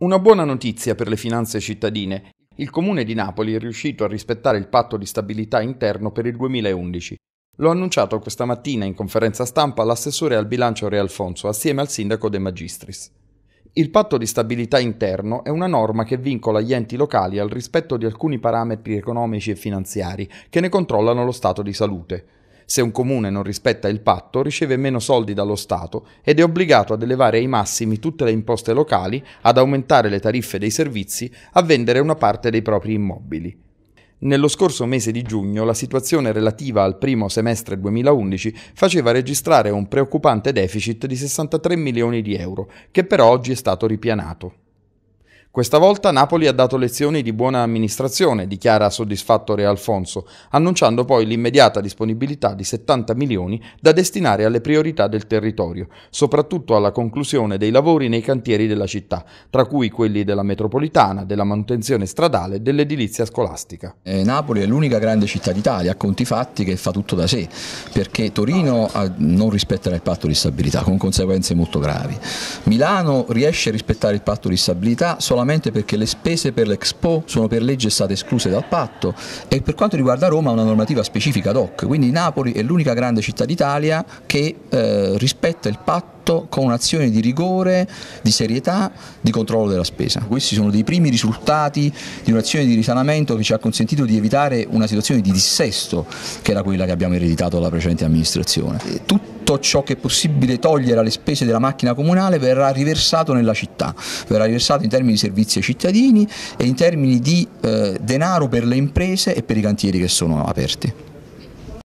Una buona notizia per le finanze cittadine. Il Comune di Napoli è riuscito a rispettare il patto di stabilità interno per il 2011. Lo ha annunciato questa mattina in conferenza stampa l'assessore al bilancio Re Alfonso assieme al sindaco De Magistris. Il patto di stabilità interno è una norma che vincola gli enti locali al rispetto di alcuni parametri economici e finanziari che ne controllano lo stato di salute. Se un comune non rispetta il patto, riceve meno soldi dallo Stato ed è obbligato ad elevare ai massimi tutte le imposte locali, ad aumentare le tariffe dei servizi, a vendere una parte dei propri immobili. Nello scorso mese di giugno la situazione relativa al primo semestre 2011 faceva registrare un preoccupante deficit di 63 milioni di euro, che però oggi è stato ripianato. Questa volta Napoli ha dato lezioni di buona amministrazione, dichiara soddisfatto Re Alfonso, annunciando poi l'immediata disponibilità di 70 milioni da destinare alle priorità del territorio, soprattutto alla conclusione dei lavori nei cantieri della città, tra cui quelli della metropolitana, della manutenzione stradale e dell'edilizia scolastica. Eh, Napoli è l'unica grande città d'Italia, a conti fatti, che fa tutto da sé, perché Torino ah, non rispetterà il patto di stabilità, con conseguenze molto gravi. Milano riesce a rispettare il patto di stabilità solamente solamente perché le spese per l'Expo sono per legge state escluse dal patto e per quanto riguarda Roma una normativa specifica ad hoc, quindi Napoli è l'unica grande città d'Italia che eh, rispetta il patto con un'azione di rigore, di serietà, di controllo della spesa. Questi sono dei primi risultati di un'azione di risanamento che ci ha consentito di evitare una situazione di dissesto che era quella che abbiamo ereditato dalla precedente amministrazione. Tutto tutto ciò che è possibile togliere alle spese della macchina comunale verrà riversato nella città, verrà riversato in termini di servizi ai cittadini e in termini di eh, denaro per le imprese e per i cantieri che sono aperti.